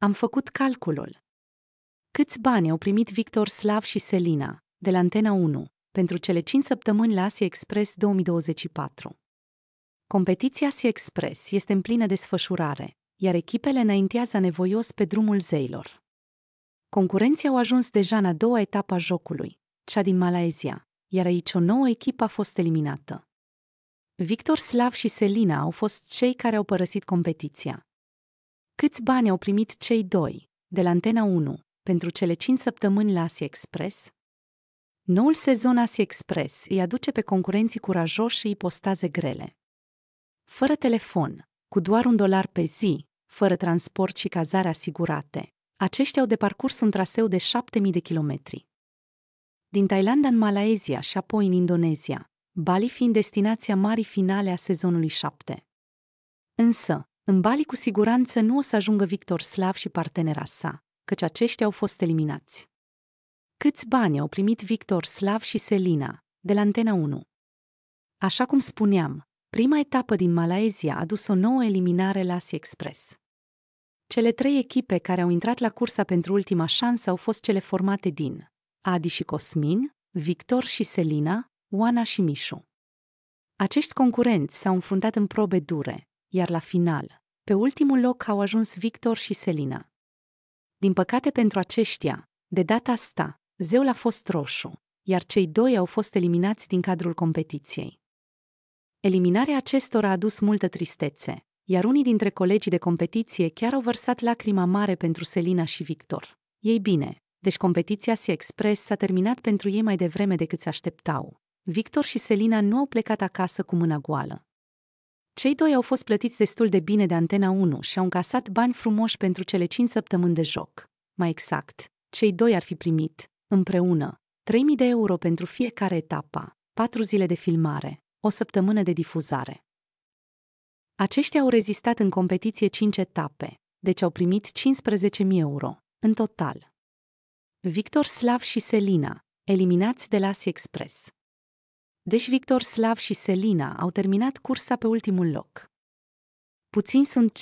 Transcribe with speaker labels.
Speaker 1: Am făcut calculul. Câți bani au primit Victor Slav și Selina, de la Antena 1, pentru cele 5 săptămâni la Asia Express 2024? Competiția Asia Express este în plină desfășurare, iar echipele înaintează nevoios pe drumul zeilor. Concurenții au ajuns deja în a doua etapă a jocului, cea din Malaezia, iar aici o nouă echipă a fost eliminată. Victor Slav și Selina au fost cei care au părăsit competiția, Câți bani au primit cei doi, de la Antena 1, pentru cele 5 săptămâni la Asia Express? Noul sezon Asia Express îi aduce pe concurenții curajoși și ipostaze grele. Fără telefon, cu doar un dolar pe zi, fără transport și cazare asigurate, aceștia au de parcurs un traseu de 7000 de kilometri. Din Thailanda în Malaezia și apoi în Indonezia, Bali fiind destinația marii finale a sezonului 7. Însă, în Bali cu siguranță nu o să ajungă Victor Slav și partenera sa, căci aceștia au fost eliminați. Câți bani au primit Victor Slav și Selina, de la Antena 1? Așa cum spuneam, prima etapă din Malaezia a dus o nouă eliminare la Asia Express. Cele trei echipe care au intrat la cursa pentru ultima șansă au fost cele formate din Adi și Cosmin, Victor și Selina, Oana și Mișu. Acești concurenți s-au înfruntat în probe dure, iar la final, pe ultimul loc au ajuns Victor și Selina. Din păcate pentru aceștia, de data asta, zeul a fost roșu, iar cei doi au fost eliminați din cadrul competiției. Eliminarea acestora a adus multă tristețe, iar unii dintre colegii de competiție chiar au vărsat lacrima mare pentru Selina și Victor. Ei bine, deci competiția si Express s-a terminat pentru ei mai devreme decât se așteptau. Victor și Selina nu au plecat acasă cu mâna goală. Cei doi au fost plătiți destul de bine de Antena 1 și au încasat bani frumoși pentru cele 5 săptămâni de joc. Mai exact, cei doi ar fi primit, împreună, 3.000 de euro pentru fiecare etapă, 4 zile de filmare, o săptămână de difuzare. Aceștia au rezistat în competiție 5 etape, deci au primit 15.000 euro, în total. Victor Slav și Selina, eliminați de la Express deci Victor Slav și Selina au terminat cursa pe ultimul loc. Puțin sunt